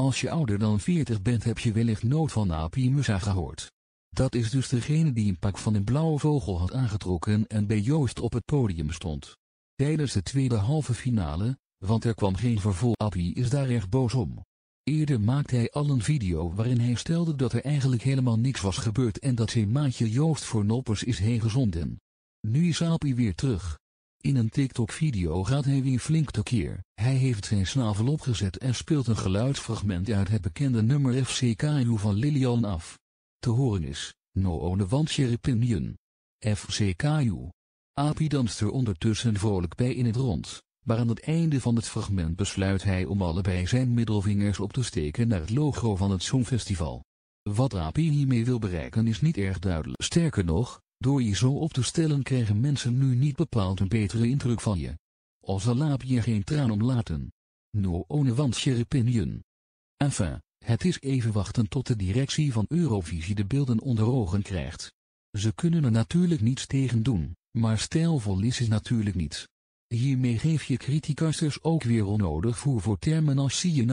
Als je ouder dan 40 bent heb je wellicht nood van Api Musa gehoord. Dat is dus degene die een pak van een blauwe vogel had aangetrokken en bij Joost op het podium stond. Tijdens de tweede halve finale, want er kwam geen vervolg, Api is daar erg boos om. Eerder maakte hij al een video waarin hij stelde dat er eigenlijk helemaal niks was gebeurd en dat zijn maatje Joost voor noppers is heengezonden. Nu is Api weer terug. In een TikTok-video gaat hij weer flink tekeer. Hij heeft zijn snavel opgezet en speelt een geluidsfragment uit het bekende nummer FCKU van Lilian af. Te horen is, no one wants your opinion. FC Api danst er ondertussen vrolijk bij in het rond, maar aan het einde van het fragment besluit hij om allebei zijn middelvingers op te steken naar het logo van het Songfestival. Wat Api hiermee wil bereiken is niet erg duidelijk. Sterker nog, door je zo op te stellen krijgen mensen nu niet bepaald een betere indruk van je. ze laat je geen traan om laten. No one wants your opinion. Enfin, het is even wachten tot de directie van Eurovisie de beelden onder ogen krijgt. Ze kunnen er natuurlijk niets tegen doen, maar stijlvol is het natuurlijk niet. Hiermee geef je criticasters ook weer onnodig voer voor termen als zie je